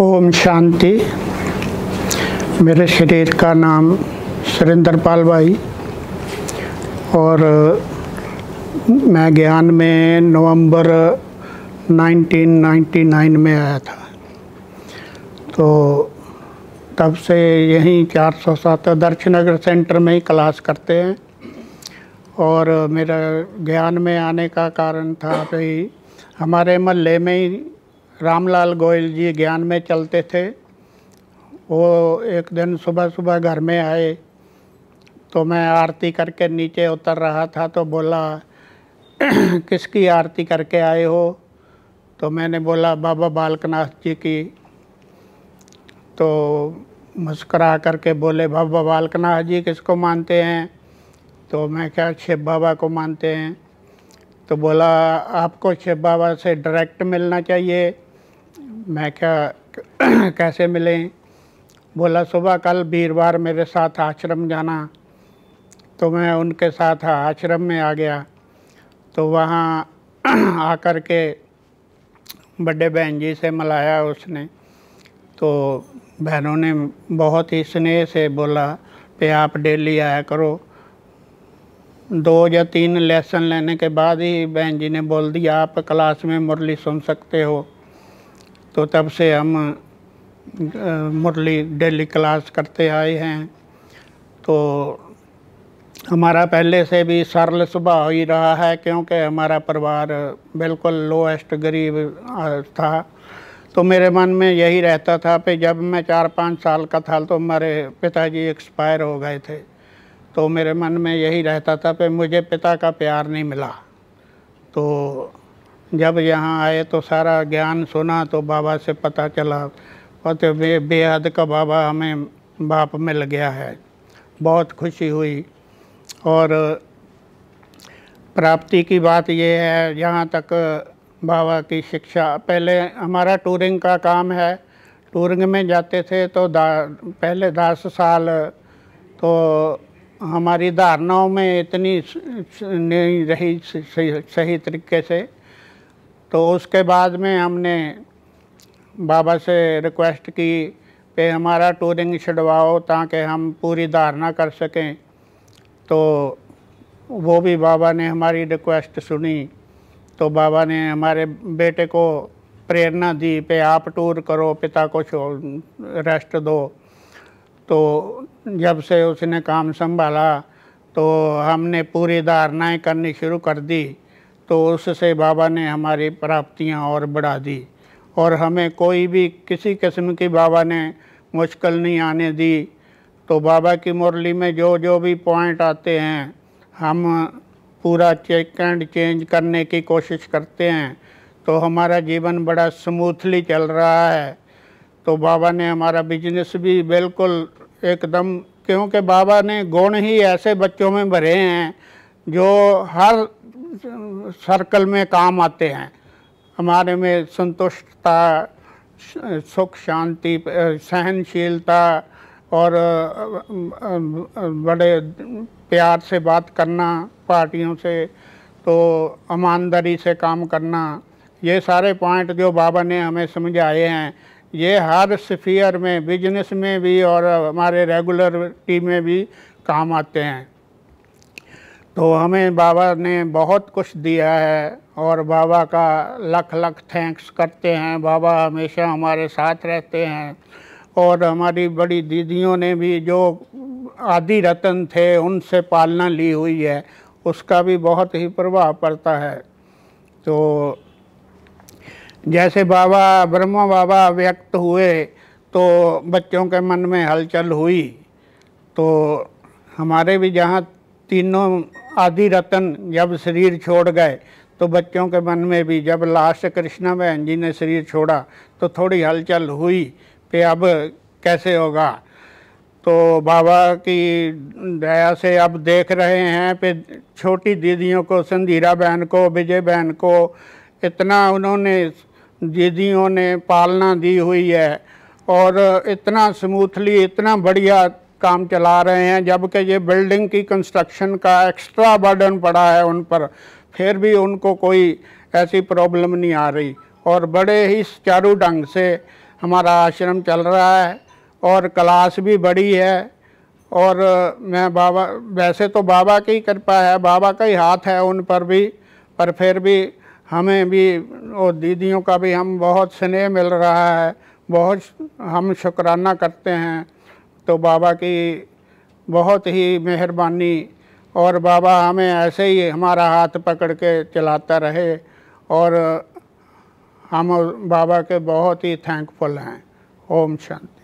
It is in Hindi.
ओम शांति मेरे शरीर का नाम सुरेंद्र पाल भाई और मैं ज्ञान में नवंबर 1999 में आया था तो तब से यहीं चार सौ सात दर्शनगर सेंटर में ही क्लास करते हैं और मेरा ज्ञान में आने का कारण था भाई हमारे महल्ले में ही रामलाल गोयल जी ज्ञान में चलते थे वो एक दिन सुबह सुबह घर में आए तो मैं आरती करके नीचे उतर रहा था तो बोला किसकी आरती करके आए हो तो मैंने बोला बाबा बालकनाथ जी की तो मुस्करा करके बोले बाबा बालकनाथ जी किसको मानते हैं तो मैं क्या शिव बाबा को मानते हैं तो बोला आपको शिव बाबा से डायरेक्ट मिलना चाहिए मैं क्या कैसे मिले बोला सुबह कल वीरवार मेरे साथ आश्रम जाना तो मैं उनके साथ आश्रम में आ गया तो वहाँ आकर के बड़े बहन जी से मिलाया उसने तो बहनों ने बहुत ही स्नेह से बोला कि आप डेली आया करो दो या तीन लेसन लेने के बाद ही बहन जी ने बोल दिया आप क्लास में मुरली सुन सकते हो तो तब से हम मुरली डेली क्लास करते आए हैं तो हमारा पहले से भी सरल स्वभाव ही रहा है क्योंकि हमारा परिवार बिल्कुल लोएस्ट गरीब था तो मेरे मन में यही रहता था कि जब मैं चार पाँच साल का था तो हमारे पिताजी एक्सपायर हो गए थे तो मेरे मन में यही रहता था कि मुझे पिता का प्यार नहीं मिला तो जब यहाँ आए तो सारा ज्ञान सुना तो बाबा से पता चला पते बे बेहद का बाबा हमें बाप मिल गया है बहुत खुशी हुई और प्राप्ति की बात ये है यहाँ तक बाबा की शिक्षा पहले हमारा टूरिंग का काम है टूरिंग में जाते थे तो दा, पहले दस साल तो हमारी धारणाओं में इतनी नहीं रही सही तरीके से तो उसके बाद में हमने बाबा से रिक्वेस्ट की पे हमारा टूरिंग छिड़वाओ ताकि हम पूरी धारणा कर सकें तो वो भी बाबा ने हमारी रिक्वेस्ट सुनी तो बाबा ने हमारे बेटे को प्रेरणा दी पे आप टूर करो पिता को रेस्ट दो तो जब से उसने काम संभाला तो हमने पूरी धारणाएँ करनी शुरू कर दी तो उससे बाबा ने हमारी प्राप्तियां और बढ़ा दी और हमें कोई भी किसी किस्म की बाबा ने मुश्किल नहीं आने दी तो बाबा की मुरली में जो जो भी पॉइंट आते हैं हम पूरा चेक एंड चेंज करने की कोशिश करते हैं तो हमारा जीवन बड़ा स्मूथली चल रहा है तो बाबा ने हमारा बिजनेस भी बिल्कुल एकदम क्योंकि बाबा ने गुण ही ऐसे बच्चों में भरे हैं जो हर सर्कल में काम आते हैं हमारे में संतुष्टता सुख शांति सहनशीलता और बड़े प्यार से बात करना पार्टियों से तो ईमानदारी से काम करना ये सारे पॉइंट जो बाबा ने हमें समझाए हैं ये हर स्फीयर में बिजनेस में भी और हमारे रेगुलर टी में भी काम आते हैं तो हमें बाबा ने बहुत कुछ दिया है और बाबा का लख लख थैंक्स करते हैं बाबा हमेशा हमारे साथ रहते हैं और हमारी बड़ी दीदियों ने भी जो आदि रतन थे उनसे पालना ली हुई है उसका भी बहुत ही प्रभाव पड़ता है तो जैसे बाबा ब्रह्मा बाबा व्यक्त हुए तो बच्चों के मन में हलचल हुई तो हमारे भी जहाँ तीनों आदि रतन जब शरीर छोड़ गए तो बच्चों के मन में भी जब लास्ट कृष्णा बहन जी ने शरीर छोड़ा तो थोड़ी हलचल हुई कि अब कैसे होगा तो बाबा की दया से अब देख रहे हैं पे छोटी दीदियों को संधीरा बहन को विजय बहन को इतना उन्होंने दीदियों ने पालना दी हुई है और इतना स्मूथली इतना बढ़िया काम चला रहे हैं जबकि ये बिल्डिंग की कंस्ट्रक्शन का एक्स्ट्रा बर्डन पड़ा है उन पर फिर भी उनको कोई ऐसी प्रॉब्लम नहीं आ रही और बड़े ही सुचारू ढंग से हमारा आश्रम चल रहा है और क्लास भी बड़ी है और मैं बाबा वैसे तो बाबा की कृपा है बाबा का ही हाथ है उन पर भी पर फिर भी हमें भी और दीदियों का भी हम बहुत स्नेह मिल रहा है बहुत हम शुक्राना करते हैं तो बाबा की बहुत ही मेहरबानी और बाबा हमें ऐसे ही हमारा हाथ पकड़ के चलाता रहे और हम बाबा के बहुत ही थैंकफुल हैं ओम शांति